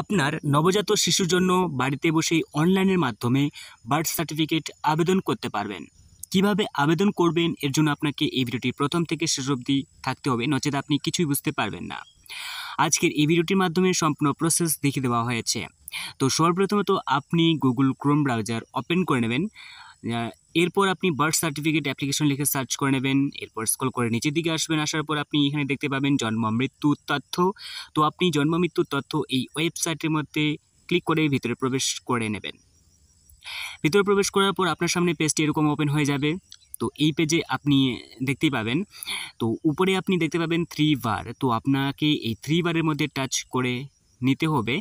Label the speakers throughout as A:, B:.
A: আপনার নবজাত শিশুর জন্য বাড়িতে বসেই অনলাইনের মাধ্যমে বার্থ সার্টিফিকেট আবেদন করতে পারবেন কিভাবে আবেদন করবেন এর জন্য আপনাকে এই ভিডিওটি প্রথম থেকে শেষ অবধি থাকতে হবে নচেত আপনি কিছুই বুঝতে পারবেন না আজকের এই ভিডিওটির মাধ্যমে সম্পূর্ণ প্রসেস দেখিয়ে দেওয়া হয়েছে তো সর্বপ্রথমত আপনি গুগল ক্রোম ব্রাউজার ওপেন করে নেবেন এরপর আপনি বার্থ সার্টিফিকেট অ্যাপ্লিকেশন লিখে সার্চ করে নেবেন এরপর স্কল করে নিচের দিকে আসবেন আসার পর আপনি এখানে দেখতে পাবেন জন্ম মৃত্যুর তথ্য তো আপনি জন্ম মৃত্যুর তথ্য এই ওয়েবসাইটের মধ্যে ক্লিক করে ভিতরে প্রবেশ করে নেবেন ভিতরে প্রবেশ করার পর আপনার সামনে পেজটি এরকম ওপেন হয়ে যাবে তো এই পেজে আপনি দেখতেই পাবেন তো উপরে আপনি দেখতে পাবেন থ্রি বার তো আপনাকে এই থ্রি বারের মধ্যে টাচ করে নিতে হবে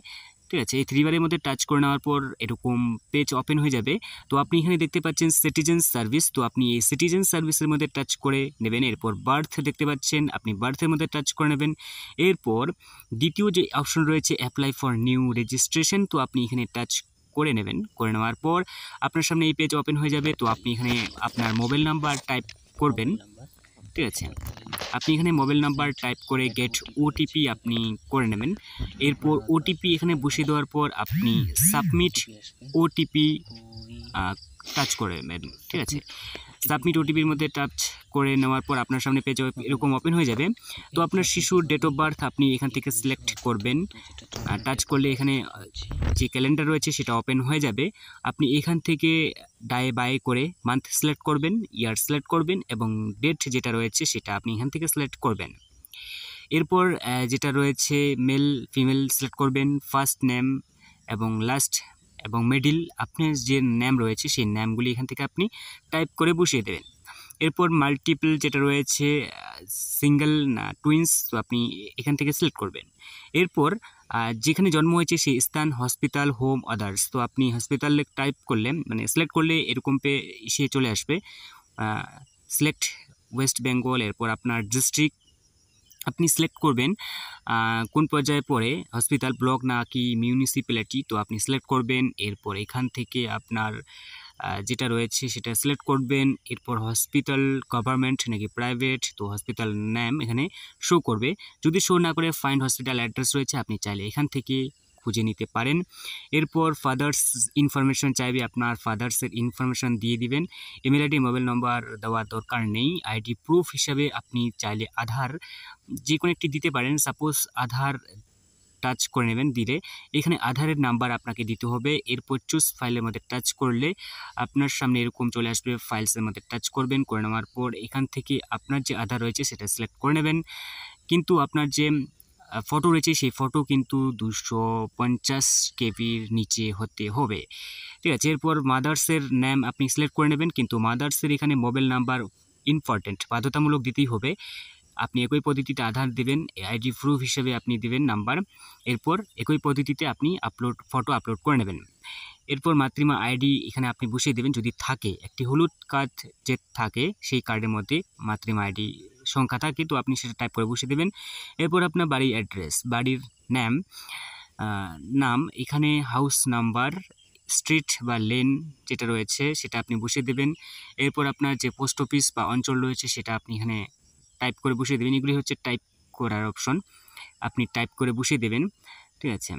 A: ঠিক আছে এই থ্রিবারের মধ্যে টাচ করে নেওয়ার পর এরকম পেজ ওপেন হয়ে যাবে তো আপনি এখানে দেখতে পাচ্ছেন সিটিজেন সার্ভিস তো আপনি এই সিটিজেন সার্ভিসের মধ্যে টাচ করে নেবেন এরপর বার্থ দেখতে পাচ্ছেন আপনি বার্থের মধ্যে টাচ করে নেবেন এরপর দ্বিতীয় যে অপশন রয়েছে অ্যাপ্লাই ফর নিউ রেজিস্ট্রেশন তো আপনি এখানে টাচ করে নেবেন করে নেওয়ার পর আপনার সামনে এই পেজ ওপেন হয়ে যাবে তো আপনি এখানে আপনার মোবাইল নাম্বার টাইপ করবেন ঠিক আছে আপনি এখানে মোবাইল নাম্বার টাইপ করে গেট ওটিপি আপনি করে নেবেন এরপর ওটিপি এখানে বসিয়ে দেওয়ার পর আপনি সাবমিট ওটিপি টাচ করে নেবেন ঠিক আছে সাবমিট ওটিপির মধ্যে টাচ করে নেওয়ার পর আপনার সামনে পেজ এরকম ওপেন হয়ে যাবে তো আপনার শিশুর ডেট অফ বার্থ আপনি এখান থেকে সিলেক্ট করবেন আর টাচ করলে এখানে যে ক্যালেন্ডার রয়েছে সেটা ওপেন হয়ে যাবে আপনি এখান থেকে ডায়ে বায়ে করে মান্থ সিলেক্ট করবেন ইয়ার সিলেক্ট করবেন এবং ডেট যেটা রয়েছে সেটা আপনি এখান থেকে সিলেক্ট করবেন এরপর যেটা রয়েছে মেল ফিমেল সিলেক্ট করবেন ফার্স্ট নেম এবং লাস্ট এবং মিডিল আপনার যে ন্যাম রয়েছে সেই ন্যামগুলি এখান থেকে আপনি টাইপ করে বসিয়ে দেবেন এরপর মাল্টিপল যেটা রয়েছে সিঙ্গেল না টুইন্স তো আপনি এখান থেকে সিলেক্ট করবেন এরপর যেখানে জন্ম হয়েছে সেই স্থান হসপিটাল হোম আদার্স তো আপনি হসপিটাল টাইপ করলে মানে সিলেক্ট করলে এরকম পেয়ে সে চলে আসবে সিলেক্ট ওয়েস্ট বেঙ্গল এরপর আপনার ডিস্ট্রিক্ট আপনি সিলেক্ট করবেন কোন পর্যায়ে পড়ে হসপিটাল ব্লক না কি মিউনিসিপ্যালিটি তো আপনি সিলেক্ট করবেন এরপর এখান থেকে আপনার যেটা রয়েছে সেটা সিলেক্ট করবেন এরপর হসপিটাল গভর্নমেন্ট নাকি প্রাইভেট তো হসপিটাল নেম এখানে শো করবে যদি শো না করে ফাইন হসপিটাল অ্যাড্রেস রয়েছে আপনি চাইলে এখান থেকে খুঁজে নিতে পারেন এরপর ফাদার্স ইনফরমেশন চাইবে আপনার ফাদার্সের ইনফরমেশন দিয়ে দিবেন ইমেল আইডি মোবাইল নম্বর দেওয়ার দরকার নেই আইডি প্রুফ হিসাবে আপনি চাইলে আধার যে কোনো একটি দিতে পারেন সাপোজ আধার টাচ করে নেবেন দিলে এখানে আধারের নাম্বার আপনাকে দিতে হবে এরপর চুজ ফাইলের মধ্যে টাচ করলে আপনার সামনে এরকম চলে আসবে ফাইলসের মধ্যে টাচ করবেন করে নেওয়ার পর এখান থেকে আপনার যে আধার রয়েছে সেটা সিলেক্ট করে নেবেন কিন্তু আপনার যে ফটো রয়েছে সেই ফটো কিন্তু দুশো পঞ্চাশ কেবির নিচে হতে হবে ঠিক আছে এরপর মাদার্সের নাম আপনি সিলেক্ট করে নেবেন কিন্তু মাদার্সের এখানে মোবাইল নাম্বার ইম্পর্ট্যান্ট বাধ্যতামূলক দিতেই হবে আপনি একই পদ্ধতিতে আধার দেবেন আইডি প্রুফ হিসেবে আপনি দেবেন নাম্বার এরপর একই পদ্ধতিতে আপনি আপলোড ফটো আপলোড করে নেবেন এরপর মাতৃমা আইডি এখানে আপনি বসিয়ে দেবেন যদি থাকে একটি হলুদ কার্ড যে থাকে সেই কার্ডের মধ্যে মাতৃমা আইডি সংখ্যাটা কিন্তু আপনি সেটা টাইপ করে বসে দেবেন এরপর আপনার বাড়ির অ্যাড্রেস বাড়ির নাম নাম এখানে হাউস নাম্বার স্ট্রিট বা লেন যেটা রয়েছে সেটা আপনি বসিয়ে দেবেন এরপর আপনার যে পোস্ট অফিস বা অঞ্চল রয়েছে সেটা আপনি এখানে টাইপ করে বসিয়ে দেবেন এগুলি হচ্ছে টাইপ করার অপশন আপনি টাইপ করে বসিয়ে দেবেন ঠিক আছে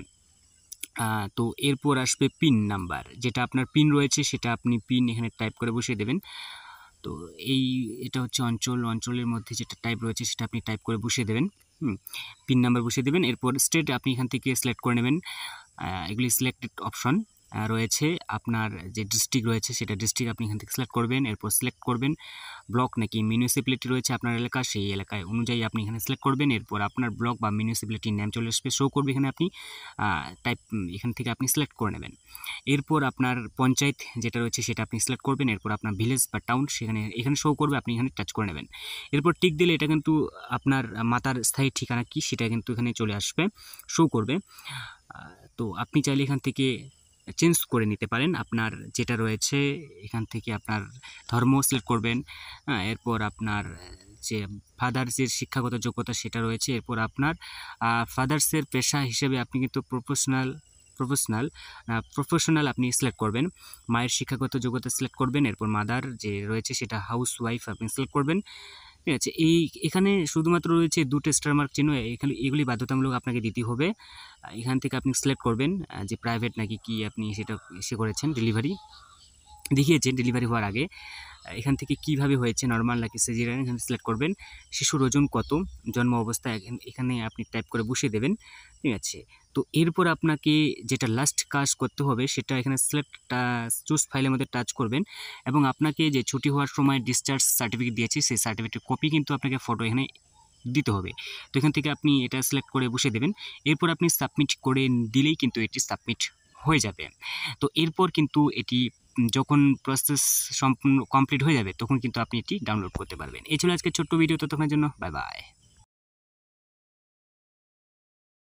A: তো এরপর আসবে পিন নাম্বার যেটা আপনার পিন রয়েছে সেটা আপনি পিন এখানে টাইপ করে বসিয়ে দেবেন তো এই এটা হচ্ছে অঞ্চল অঞ্চলের মধ্যে যেটা টাইপ রয়েছে সেটা আপনি টাইপ করে বসিয়ে দেবেন পিন নাম্বার বসিয়ে দেবেন এরপর স্টেট আপনি এখান থেকে সিলেক্ট করে নেবেন এগুলি সিলেক্টেড অপশন রয়েছে আপনার যে ডিস্ট্রিক্ট রয়েছে সেটা ডিস্ট্রিক্ট আপনি এখান থেকে সিলেক্ট করবেন এরপর সিলেক্ট করবেন ব্লক নাকি মিউনিসিপ্যালিটি রয়েছে আপনার এলাকা সেই এলাকায় অনুযায়ী আপনি এখানে সিলেক্ট করবেন এরপর আপনার ব্লক বা মিউনিসিপ্যালিটির নাম চলে আসবে শো করবে এখানে আপনি টাইপ এখান থেকে আপনি সিলেক্ট করে নেবেন এরপর আপনার পঞ্চায়েত যেটা রয়েছে সেটা আপনি সিলেক্ট করবেন এরপর আপনার ভিলেজ বা টাউন সেখানে এখানে শো করবে আপনি এখানে টাচ করে নেবেন এরপর টিক দিলে এটা কিন্তু আপনার মাতার স্থায়ী ঠিকানা কি সেটা কিন্তু এখানে চলে আসবে শো করবে তো আপনি চাইলে এখান থেকে চেঞ্জ করে নিতে পারেন আপনার যেটা রয়েছে এখান থেকে আপনার ধর্ম সিলেক্ট করবেন হ্যাঁ, এরপর আপনার যে ফাদার্সের শিক্ষাগত যোগ্যতা সেটা রয়েছে এরপর আপনার ফাদার্সের পেশা হিসেবে আপনি কিন্তু প্রফেশনাল প্রফেশনাল প্রফেশনাল আপনি সিলেক্ট করবেন মায়ের শিক্ষাগত যোগ্যতা সিলেক্ট করবেন এরপর মাদার যে রয়েছে সেটা হাউস ওয়াইফ আপনি সিলেক্ট করবেন ঠিক আছে এই এখানে শুধুমাত্র রয়েছে দুটো স্টার মার্ক চিহ্ন এখানে এগুলি বাধ্যতামূলক আপনাকে দিতে হবে এখান থেকে আপনি সিলেক্ট করবেন যে প্রাইভেট নাকি কি আপনি সেটা সে করেছেন ডেলিভারি দেখিয়েছেন ডেলিভারি হওয়ার আগে এখান থেকে কীভাবে হয়েছে নর্মাল নাকি সেজিরিয়ান এখানে সিলেক্ট করবেন শিশুর ওজন কত জন্ম অবস্থা এখানে আপনি টাইপ করে বসিয়ে দেবেন ঠিক আছে তো এরপর আপনাকে যেটা লাস্ট কাজ করতে হবে সেটা এখানে সিলেক্ট চুজ ফাইলের মধ্যে টাচ করবেন এবং আপনাকে যে ছুটি হওয়ার সময় ডিসচার্জ সার্টিফিকেট দিয়েছি সেই সার্টিফিকেটের কপি কিন্তু আপনাকে ফটো এখানে দিতে হবে তো এখান থেকে আপনি এটা সিলেক্ট করে বসে দেবেন এরপর আপনি সাবমিট করে দিলেই কিন্তু এটি সাবমিট হয়ে যাবে তো এরপর কিন্তু এটি যখন প্রসেস সম্পূর্ণ কমপ্লিট হয়ে যাবে তখন কিন্তু আপনি এটি ডাউনলোড করতে পারবেন এই ছিল আজকে ছোট্ট ভিডিও তো তখন জন্য বাই বাই